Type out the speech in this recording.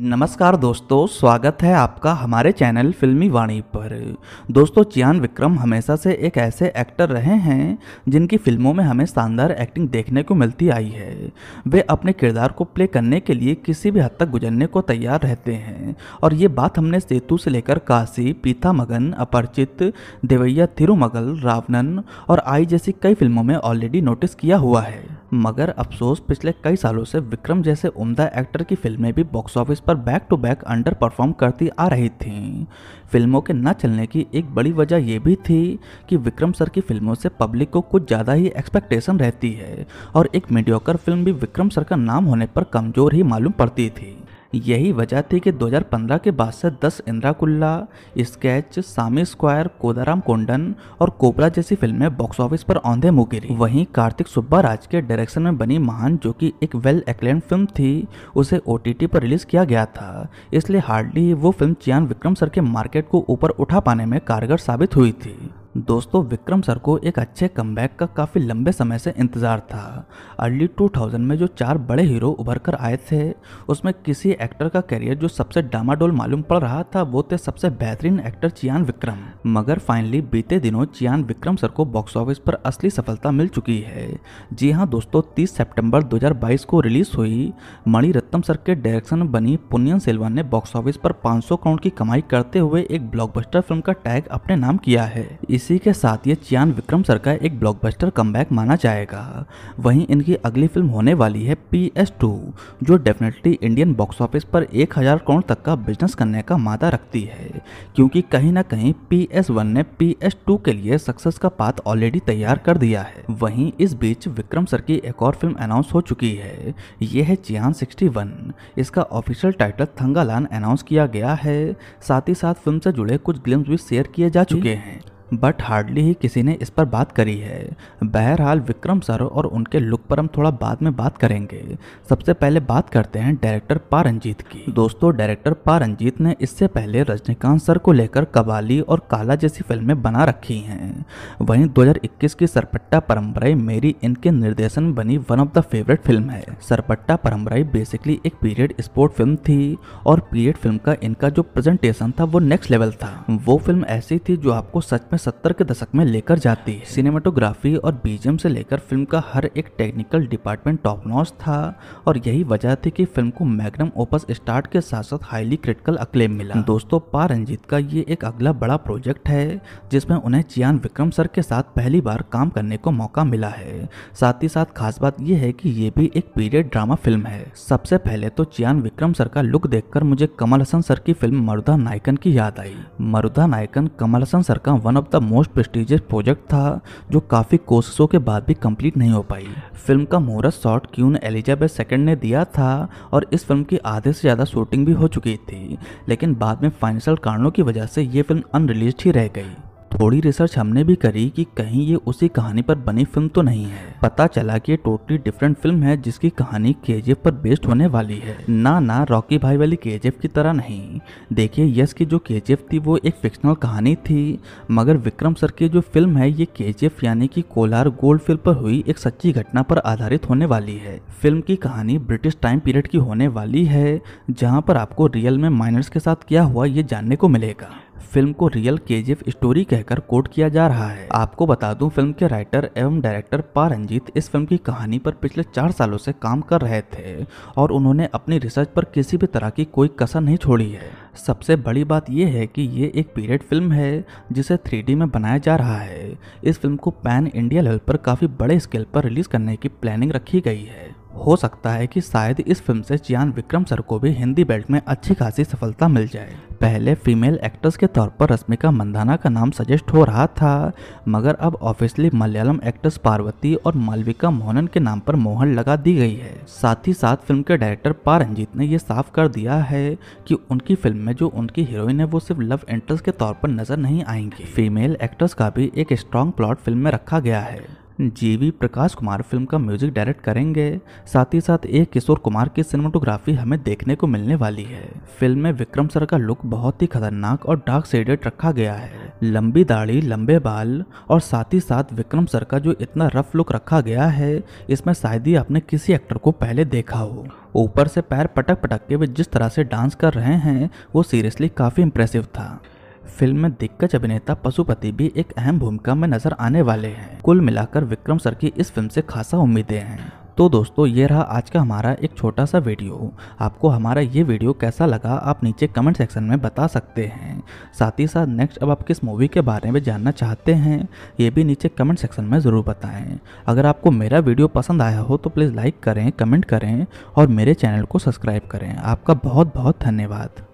नमस्कार दोस्तों स्वागत है आपका हमारे चैनल फिल्मी वाणी पर दोस्तों चियान विक्रम हमेशा से एक ऐसे एक्टर रहे हैं जिनकी फिल्मों में हमें शानदार एक्टिंग देखने को मिलती आई है वे अपने किरदार को प्ले करने के लिए किसी भी हद तक गुजरने को तैयार रहते हैं और ये बात हमने सेतु से लेकर काशी पीता मगन अपरिचित देवैया थिरुमगल रावणन और आई जैसी कई फिल्मों में ऑलरेडी नोटिस किया हुआ है मगर अफसोस पिछले कई सालों से विक्रम जैसे उम्दा एक्टर की फिल्में भी बॉक्स ऑफिस पर back to back underperform करती आ रही थीं फिल्मों के न चलने की एक बड़ी वजह यह भी थी कि विक्रम सर की फिल्मों से पब्लिक को कुछ ज़्यादा ही एक्सपेक्टेशन रहती है और एक मीडियोकर फिल्म भी विक्रम सर का नाम होने पर कमज़ोर ही मालूम पड़ती थी यही वजह थी कि 2015 के बाद से 10 इंदिरा कुल्ला स्केच सामी स्क्वायर कोदाराम कोंडन और कोपरा जैसी फिल्में बॉक्स ऑफिस पर औंधे मुँह गिरी वहीं कार्तिक सुब्बा राज के डायरेक्शन में बनी महान जो कि एक वेल एक्लेंड फिल्म थी उसे ओ पर रिलीज किया गया था इसलिए हार्डली वो फिल्म चियान विक्रम सर के मार्केट को ऊपर उठा पाने में कारगर साबित हुई थी दोस्तों विक्रम सर को एक अच्छे कम का काफ़ी लंबे समय से इंतज़ार था अर्ली 2000 में जो चार बड़े हीरो उभर कर आए थे उसमें किसी एक्टर का करियर जो सबसे डामाडोल मालूम पड़ रहा था वो थे सबसे बेहतरीन एक्टर चियान विक्रम मगर फाइनली बीते दिनों चियान विक्रम सर को बॉक्स ऑफिस पर असली सफलता मिल चुकी है जी हाँ दोस्तों तीस सेप्टेम्बर दो को रिलीज हुई मणिरत्नम सर के डायरेक्शन बनी पुनियन सेलवान ने बॉक्स ऑफिस पर पाँच करोड़ की कमाई करते हुए एक ब्लॉकबस्टर फिल्म का टैग अपने नाम किया है इसी के साथ ये चियान विक्रम सर का एक ब्लॉकबस्टर कमबैक माना जाएगा वहीं इनकी अगली फिल्म होने वाली है पी एस टू जो डेफिनेटली इंडियन बॉक्स ऑफिस पर एक हज़ार करोड़ तक का बिजनेस करने का मादा रखती है क्योंकि कहीं ना कहीं पी एस वन ने पी एस टू के लिए सक्सेस का पाथ ऑलरेडी तैयार कर दिया है वहीं इस बीच विक्रम सर की एक और फिल्म अनाउंस हो चुकी है ये है चियान सिक्सटी वन इसका ऑफिशियल टाइटल थंगालान अनाउंस किया गया है साथ ही साथ फिल्म से जुड़े कुछ ग्लिम्स भी शेयर किए जा चुके हैं बट हार्डली ही किसी ने इस पर बात करी है बहरहाल विक्रम सर और उनके लुक पर हम थोड़ा बाद में बात करेंगे सबसे पहले बात करते हैं डायरेक्टर पारंजीत की दोस्तों डायरेक्टर पारंजीत ने इससे पहले रजनीकांत सर को लेकर कबाली और काला जैसी फिल्में बना रखी हैं वहीं 2021 की सरपट्टा परम्पराई मेरी इनके निर्देशन बनी वन ऑफ द फेवरेट फिल्म है सरपट्टा परम्पराई बेसिकली एक पीरियड स्पोर्ट फिल्म थी और पीरियड फिल्म का इनका जो प्रेजेंटेशन था वो नेक्स्ट लेवल था वो फिल्म ऐसी थी जो आपको सच में 1970 के दशक में लेकर जाती सिनेमाटोग्राफी और बीजेम से लेकर फिल्म का हर एक टेक्निकल डिपार्टमेंट टॉप नॉच था और यही वजह थी कि फिल्म को मैग्नम ओपस स्टार्ट के साथ साथ हाईली क्रिटिकल अक्लेम मिला दोस्तों पा रंजीत का ये एक अगला बड़ा प्रोजेक्ट है जिसमें उन्हें चियान विक्रम सर के साथ पहली बार काम करने को मौका मिला है साथ ही साथ खास बात यह है कि ये भी एक पीरियड ड्रामा फिल्म है सबसे पहले तो चियान विक्रम सर का लुक देखकर मुझे कमल हसन सर की फिल्म मरुदा नायकन की याद आई मरुदा नायकन कमल हसन सर का one of the most prestigious project था जो काफ़ी कोशिशों के बाद भी कंप्लीट नहीं हो पाई फिल्म का मुहूर्त शॉट क्यून एलिजाबेथ सेकंड ने दिया था और इस फिल्म की आधे से ज़्यादा शूटिंग भी हो चुकी थी लेकिन बाद में फाइनेंशियल कारणों की वजह से ये फिल्म अनरिलीज ही रह गई थोड़ी रिसर्च हमने भी करी कि कहीं ये उसी कहानी पर बनी फिल्म तो नहीं है पता चला कि ये टोटली डिफरेंट फिल्म है जिसकी कहानी के पर बेस्ड होने वाली है ना ना रॉकी भाई वाली के की तरह नहीं देखिए यश की जो के थी वो एक फिक्शनल कहानी थी मगर विक्रम सर की जो फिल्म है ये के यानी कि कोलार गोल्ड फिल्म पर हुई एक सच्ची घटना पर आधारित होने वाली है फिल्म की कहानी ब्रिटिश टाइम पीरियड की होने वाली है जहाँ पर आपको रियल में माइनर्स के साथ क्या हुआ ये जानने को मिलेगा फिल्म को रियल केजीएफ स्टोरी कहकर कोट किया जा रहा है आपको बता दूं फिल्म के राइटर एवं डायरेक्टर पा रंजीत इस फिल्म की कहानी पर पिछले चार सालों से काम कर रहे थे और उन्होंने अपनी रिसर्च पर किसी भी तरह की कोई कसर नहीं छोड़ी है सबसे बड़ी बात यह है कि ये एक पीरियड फिल्म है जिसे थ्री में बनाया जा रहा है इस फिल्म को पैन इंडिया लेवल पर काफ़ी बड़े स्केल पर रिलीज करने की प्लानिंग रखी गई है हो सकता है कि शायद इस फिल्म से जियान विक्रम सर को भी हिंदी बेल्ट में अच्छी खासी सफलता मिल जाए पहले फीमेल एक्ट्रेस के तौर पर रश्मिका मंदाना का नाम सजेस्ट हो रहा था मगर अब ऑफिशियली मलयालम एक्ट्रेस पार्वती और मालविका मोहनन के नाम पर मोहन लगा दी गई है साथ ही साथ फिल्म के डायरेक्टर पा रंजीत ने यह साफ कर दिया है कि उनकी फिल्म में जो उनकी हीरोइन है वो सिर्फ लव इंटरेस्ट के तौर पर नजर नहीं आएंगी फीमेल एक्ट्रेस का भी एक स्ट्रॉन्ग प्लॉट फिल्म में रखा गया है जीवी प्रकाश कुमार फिल्म का म्यूजिक डायरेक्ट करेंगे साथ ही साथ एक किशोर कुमार की सिनेमाटोग्राफी हमें देखने को मिलने वाली है फिल्म में विक्रम सर का लुक बहुत ही खतरनाक और डार्क शेडेड रखा गया है लंबी दाढ़ी लंबे बाल और साथ ही साथ विक्रम सर का जो इतना रफ लुक रखा गया है इसमें शायद ही आपने किसी एक्टर को पहले देखा हो ऊपर से पैर पटक पटक के वे जिस तरह से डांस कर रहे हैं वो सीरियसली काफ़ी इम्प्रेसिव था फिल्म में दिग्गज अभिनेता पशुपति भी एक अहम भूमिका में नजर आने वाले हैं कुल मिलाकर विक्रम सर की इस फिल्म से खासा उम्मीदें हैं तो दोस्तों ये रहा आज का हमारा एक छोटा सा वीडियो आपको हमारा ये वीडियो कैसा लगा आप नीचे कमेंट सेक्शन में बता सकते हैं साथ ही साथ नेक्स्ट अब आप किस मूवी के बारे में जानना चाहते हैं ये भी नीचे कमेंट सेक्शन में ज़रूर बताएं अगर आपको मेरा वीडियो पसंद आया हो तो प्लीज़ लाइक करें कमेंट करें और मेरे चैनल को सब्सक्राइब करें आपका बहुत बहुत धन्यवाद